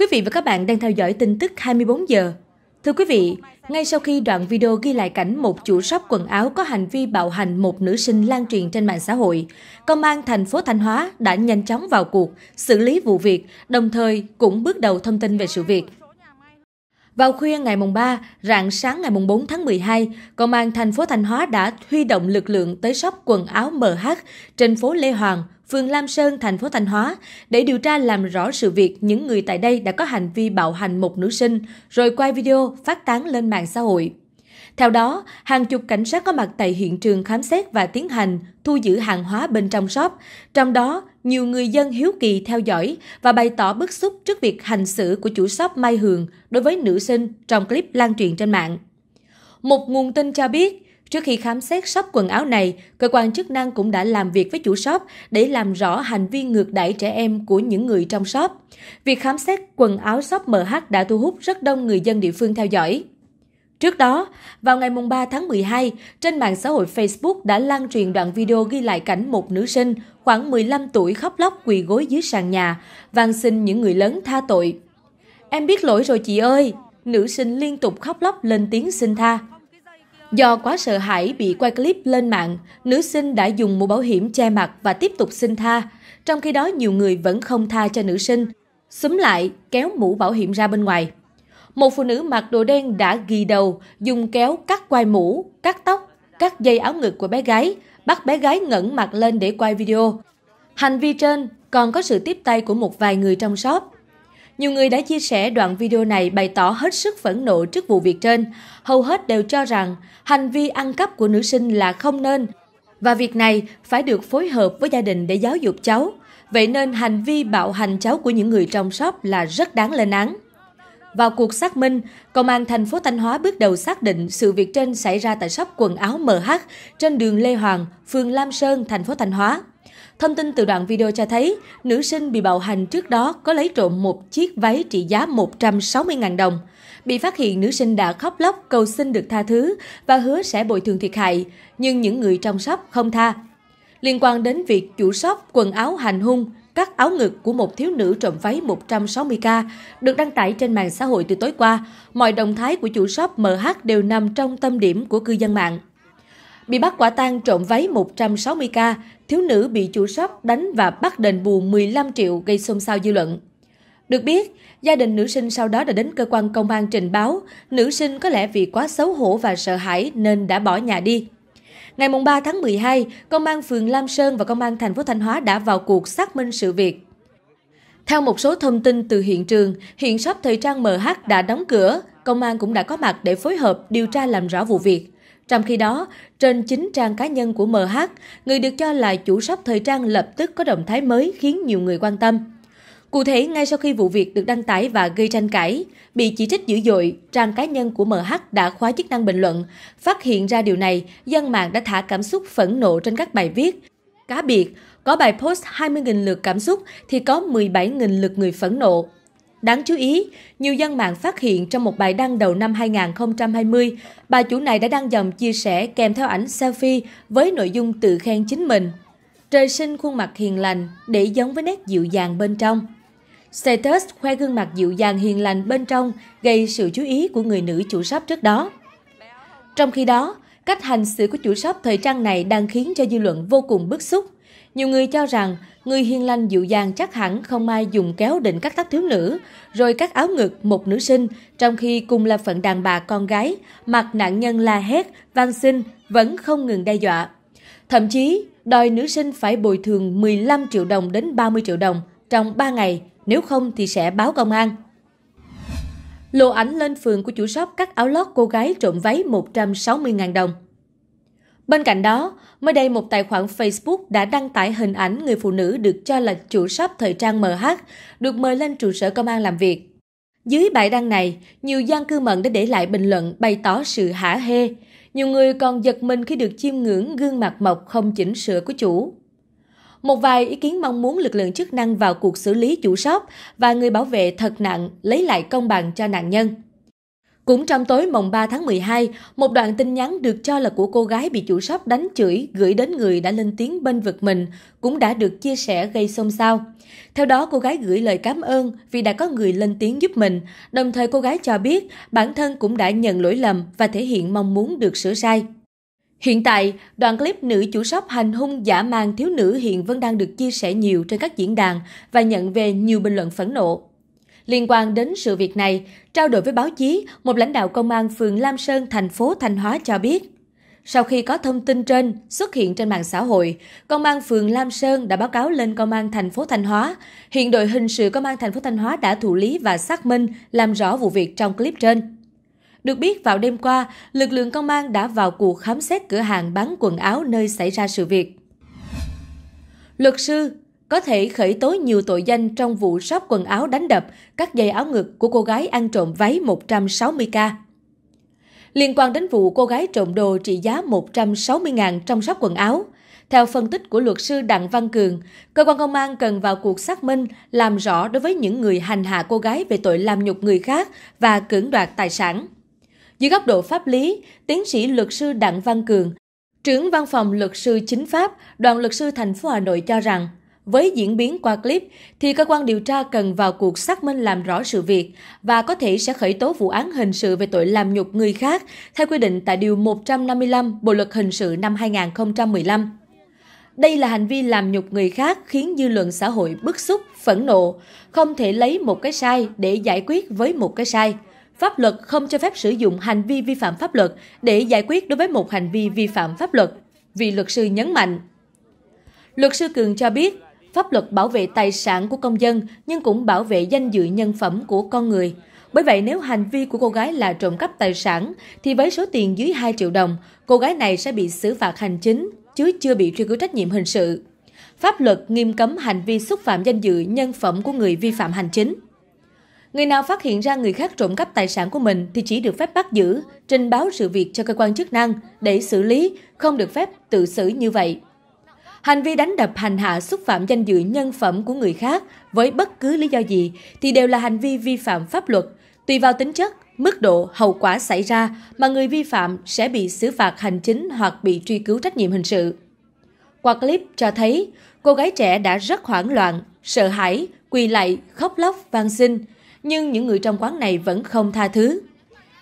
Quý vị và các bạn đang theo dõi tin tức 24 giờ. Thưa quý vị, ngay sau khi đoạn video ghi lại cảnh một chủ shop quần áo có hành vi bạo hành một nữ sinh lan truyền trên mạng xã hội, công an thành phố Thanh Hóa đã nhanh chóng vào cuộc, xử lý vụ việc, đồng thời cũng bước đầu thông tin về sự việc. Vào khuya ngày mùng 3, rạng sáng ngày mùng 4 tháng 12, công an thành phố Thanh Hóa đã huy động lực lượng tới shop quần áo MH trên phố Lê Hoàng, phường Lam Sơn, thành phố Thanh Hóa để điều tra làm rõ sự việc những người tại đây đã có hành vi bạo hành một nữ sinh rồi quay video phát tán lên mạng xã hội. Theo đó, hàng chục cảnh sát có mặt tại hiện trường khám xét và tiến hành thu giữ hàng hóa bên trong shop, trong đó nhiều người dân hiếu kỳ theo dõi và bày tỏ bức xúc trước việc hành xử của chủ shop Mai Hường đối với nữ sinh trong clip lan truyền trên mạng. Một nguồn tin cho biết, Trước khi khám xét shop quần áo này, cơ quan chức năng cũng đã làm việc với chủ shop để làm rõ hành vi ngược đãi trẻ em của những người trong shop. Việc khám xét quần áo shop MH đã thu hút rất đông người dân địa phương theo dõi. Trước đó, vào ngày 3 tháng 12, trên mạng xã hội Facebook đã lan truyền đoạn video ghi lại cảnh một nữ sinh khoảng 15 tuổi khóc lóc quỳ gối dưới sàn nhà, van xin những người lớn tha tội. Em biết lỗi rồi chị ơi, nữ sinh liên tục khóc lóc lên tiếng xin tha. Do quá sợ hãi bị quay clip lên mạng, nữ sinh đã dùng mũ bảo hiểm che mặt và tiếp tục xin tha. Trong khi đó nhiều người vẫn không tha cho nữ sinh, xúm lại kéo mũ bảo hiểm ra bên ngoài. Một phụ nữ mặc đồ đen đã ghi đầu, dùng kéo cắt quai mũ, cắt tóc, cắt dây áo ngực của bé gái, bắt bé gái ngẩng mặt lên để quay video. Hành vi trên còn có sự tiếp tay của một vài người trong shop. Nhiều người đã chia sẻ đoạn video này bày tỏ hết sức phẫn nộ trước vụ việc trên. Hầu hết đều cho rằng hành vi ăn cắp của nữ sinh là không nên và việc này phải được phối hợp với gia đình để giáo dục cháu. Vậy nên hành vi bạo hành cháu của những người trong shop là rất đáng lên án. Vào cuộc xác minh, Công an thành phố Thanh Hóa bước đầu xác định sự việc trên xảy ra tại shop quần áo MH trên đường Lê Hoàng, phường Lam Sơn, thành phố Thanh Hóa. Thông tin từ đoạn video cho thấy, nữ sinh bị bạo hành trước đó có lấy trộm một chiếc váy trị giá 160.000 đồng. Bị phát hiện, nữ sinh đã khóc lóc cầu xin được tha thứ và hứa sẽ bồi thường thiệt hại, nhưng những người trong shop không tha. Liên quan đến việc chủ shop quần áo hành hung, các áo ngực của một thiếu nữ trộm váy 160k được đăng tải trên mạng xã hội từ tối qua. Mọi động thái của chủ shop MH đều nằm trong tâm điểm của cư dân mạng. Bị bắt quả tang trộm váy 160k, thiếu nữ bị chủ shop đánh và bắt đền bù 15 triệu gây xôn xao dư luận. Được biết, gia đình nữ sinh sau đó đã đến cơ quan công an trình báo, nữ sinh có lẽ vì quá xấu hổ và sợ hãi nên đã bỏ nhà đi. Ngày 3 tháng 12, Công an phường Lam Sơn và Công an thành phố Thanh Hóa đã vào cuộc xác minh sự việc. Theo một số thông tin từ hiện trường, hiện shop thời trang MH đã đóng cửa, công an cũng đã có mặt để phối hợp điều tra làm rõ vụ việc. Trong khi đó, trên chính trang cá nhân của MH, người được cho là chủ shop thời trang lập tức có động thái mới khiến nhiều người quan tâm. Cụ thể, ngay sau khi vụ việc được đăng tải và gây tranh cãi, bị chỉ trích dữ dội, trang cá nhân của MH đã khóa chức năng bình luận. Phát hiện ra điều này, dân mạng đã thả cảm xúc phẫn nộ trên các bài viết. Cá biệt, có bài post 20.000 lượt cảm xúc thì có 17.000 lượt người phẫn nộ. Đáng chú ý, nhiều dân mạng phát hiện trong một bài đăng đầu năm 2020, bà chủ này đã đăng dòng chia sẻ kèm theo ảnh selfie với nội dung tự khen chính mình. Trời sinh khuôn mặt hiền lành để giống với nét dịu dàng bên trong. Status khoe gương mặt dịu dàng hiền lành bên trong gây sự chú ý của người nữ chủ shop trước đó. Trong khi đó, cách hành xử của chủ shop thời trang này đang khiến cho dư luận vô cùng bức xúc. Nhiều người cho rằng người hiền lành dịu dàng chắc hẳn không ai dùng kéo định cắt tóc thiếu nữ, rồi cắt áo ngực một nữ sinh, trong khi cùng là phận đàn bà con gái, mặt nạn nhân la hét, van xin, vẫn không ngừng đe dọa. Thậm chí, đòi nữ sinh phải bồi thường 15 triệu đồng đến 30 triệu đồng trong 3 ngày nếu không thì sẽ báo công an. Lộ ảnh lên phường của chủ shop cắt áo lót cô gái trộm váy 160.000 đồng. Bên cạnh đó, mới đây một tài khoản Facebook đã đăng tải hình ảnh người phụ nữ được cho là chủ shop thời trang MH được mời lên trụ sở công an làm việc. Dưới bài đăng này, nhiều gian cư mận đã để lại bình luận bày tỏ sự hả hê. Nhiều người còn giật mình khi được chiêm ngưỡng gương mặt mộc không chỉnh sửa của chủ. Một vài ý kiến mong muốn lực lượng chức năng vào cuộc xử lý chủ shop và người bảo vệ thật nặng lấy lại công bằng cho nạn nhân. Cũng trong tối mùng 3 tháng 12, một đoạn tin nhắn được cho là của cô gái bị chủ shop đánh chửi gửi đến người đã lên tiếng bên vực mình cũng đã được chia sẻ gây xôn xao. Theo đó, cô gái gửi lời cảm ơn vì đã có người lên tiếng giúp mình, đồng thời cô gái cho biết bản thân cũng đã nhận lỗi lầm và thể hiện mong muốn được sửa sai. Hiện tại, đoạn clip nữ chủ shop hành hung giả mang thiếu nữ hiện vẫn đang được chia sẻ nhiều trên các diễn đàn và nhận về nhiều bình luận phẫn nộ. Liên quan đến sự việc này, trao đổi với báo chí, một lãnh đạo công an phường Lam Sơn, thành phố Thanh Hóa cho biết, sau khi có thông tin trên xuất hiện trên mạng xã hội, công an phường Lam Sơn đã báo cáo lên công an thành phố Thanh Hóa. Hiện đội hình sự công an thành phố Thanh Hóa đã thụ lý và xác minh làm rõ vụ việc trong clip trên. Được biết vào đêm qua, lực lượng công an đã vào cuộc khám xét cửa hàng bán quần áo nơi xảy ra sự việc. Luật sư có thể khởi tố nhiều tội danh trong vụ shop quần áo đánh đập các dây áo ngực của cô gái ăn trộm váy 160k. Liên quan đến vụ cô gái trộm đồ trị giá 160.000 trong shop quần áo, theo phân tích của luật sư Đặng Văn Cường, cơ quan công an cần vào cuộc xác minh, làm rõ đối với những người hành hạ cô gái về tội làm nhục người khác và cưỡng đoạt tài sản. Dưới góc độ pháp lý, tiến sĩ luật sư Đặng Văn Cường, trưởng văn phòng luật sư chính pháp, đoàn luật sư thành phố Hà Nội cho rằng, với diễn biến qua clip thì cơ quan điều tra cần vào cuộc xác minh làm rõ sự việc và có thể sẽ khởi tố vụ án hình sự về tội làm nhục người khác theo quy định tại Điều 155 Bộ Luật Hình sự năm 2015. Đây là hành vi làm nhục người khác khiến dư luận xã hội bức xúc, phẫn nộ, không thể lấy một cái sai để giải quyết với một cái sai – pháp luật không cho phép sử dụng hành vi vi phạm pháp luật để giải quyết đối với một hành vi vi phạm pháp luật, vị luật sư nhấn mạnh. Luật sư Cường cho biết, pháp luật bảo vệ tài sản của công dân nhưng cũng bảo vệ danh dự nhân phẩm của con người. Bởi vậy nếu hành vi của cô gái là trộm cắp tài sản thì với số tiền dưới 2 triệu đồng, cô gái này sẽ bị xử phạt hành chính chứ chưa bị truy cứu trách nhiệm hình sự. Pháp luật nghiêm cấm hành vi xúc phạm danh dự nhân phẩm của người vi phạm hành chính. Người nào phát hiện ra người khác trộm cắp tài sản của mình thì chỉ được phép bắt giữ, trình báo sự việc cho cơ quan chức năng để xử lý, không được phép tự xử như vậy. Hành vi đánh đập hành hạ xúc phạm danh dự nhân phẩm của người khác với bất cứ lý do gì thì đều là hành vi vi phạm pháp luật. Tùy vào tính chất, mức độ, hậu quả xảy ra mà người vi phạm sẽ bị xử phạt hành chính hoặc bị truy cứu trách nhiệm hình sự. Qua clip cho thấy, cô gái trẻ đã rất hoảng loạn, sợ hãi, quỳ lạy, khóc lóc, van xin nhưng những người trong quán này vẫn không tha thứ.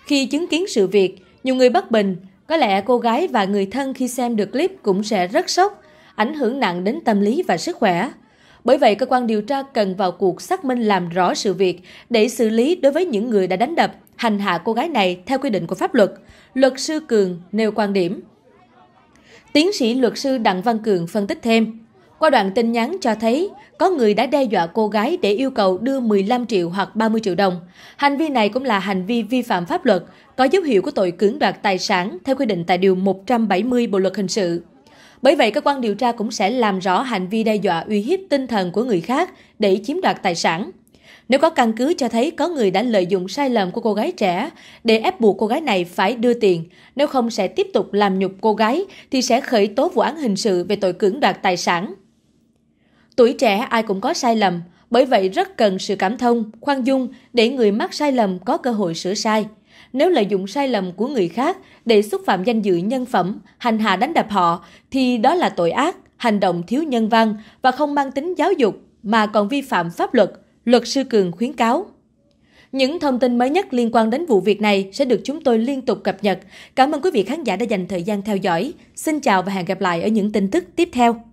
Khi chứng kiến sự việc, nhiều người bất bình, có lẽ cô gái và người thân khi xem được clip cũng sẽ rất sốc, ảnh hưởng nặng đến tâm lý và sức khỏe. Bởi vậy, cơ quan điều tra cần vào cuộc xác minh làm rõ sự việc để xử lý đối với những người đã đánh đập, hành hạ cô gái này theo quy định của pháp luật. Luật sư Cường nêu quan điểm. Tiến sĩ luật sư Đặng Văn Cường phân tích thêm, qua đoạn tin nhắn cho thấy, có người đã đe dọa cô gái để yêu cầu đưa 15 triệu hoặc 30 triệu đồng. Hành vi này cũng là hành vi vi phạm pháp luật, có dấu hiệu của tội cưỡng đoạt tài sản theo quy định tại Điều 170 Bộ Luật Hình sự. Bởi vậy, cơ quan điều tra cũng sẽ làm rõ hành vi đe dọa uy hiếp tinh thần của người khác để chiếm đoạt tài sản. Nếu có căn cứ cho thấy có người đã lợi dụng sai lầm của cô gái trẻ để ép buộc cô gái này phải đưa tiền, nếu không sẽ tiếp tục làm nhục cô gái thì sẽ khởi tố vụ án hình sự về tội cưỡng đoạt tài sản tuổi trẻ ai cũng có sai lầm bởi vậy rất cần sự cảm thông khoan dung để người mắc sai lầm có cơ hội sửa sai nếu lợi dụng sai lầm của người khác để xúc phạm danh dự nhân phẩm hành hạ đánh đập họ thì đó là tội ác hành động thiếu nhân văn và không mang tính giáo dục mà còn vi phạm pháp luật luật sư cường khuyến cáo những thông tin mới nhất liên quan đến vụ việc này sẽ được chúng tôi liên tục cập nhật. Cảm ơn quý vị khán giả đã dành thời gian theo dõi. Xin chào và hẹn gặp lại ở những tin tức tiếp theo.